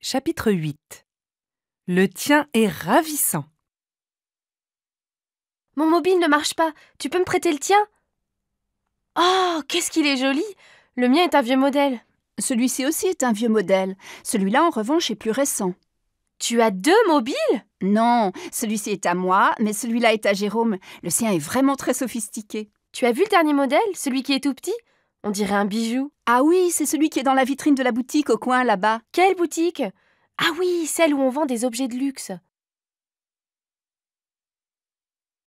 Chapitre 8 Le tien est ravissant. Mon mobile ne marche pas. Tu peux me prêter le tien Oh, qu'est-ce qu'il est joli Le mien est un vieux modèle. Celui-ci aussi est un vieux modèle. Celui-là, en revanche, est plus récent. Tu as deux mobiles Non, celui-ci est à moi, mais celui-là est à Jérôme. Le sien est vraiment très sophistiqué. Tu as vu le dernier modèle Celui qui est tout petit on dirait un bijou. Ah oui, c'est celui qui est dans la vitrine de la boutique au coin là-bas. Quelle boutique Ah oui, celle où on vend des objets de luxe.